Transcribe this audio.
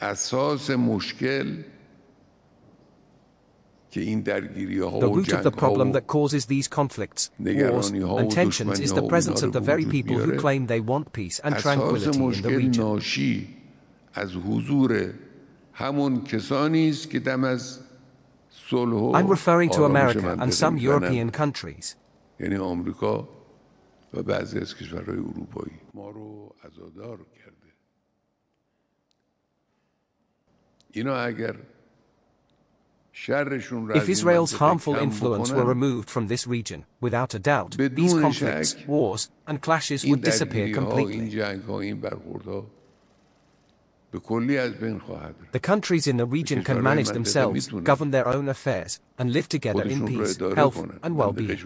The root of the problem that causes these conflicts, wars, and tensions is the presence of the very people who claim they want peace and tranquility in the region. I'm referring to America and some European countries. یعنی آمریکا و بعضی از کشورهای اروپایی ما رو عزادار کرده If Israel's harmful influence were removed from this region, without a doubt, these conflicts, wars, and clashes would disappear completely. The countries in the region can manage themselves, govern their own affairs, and live together in peace, health, and well being.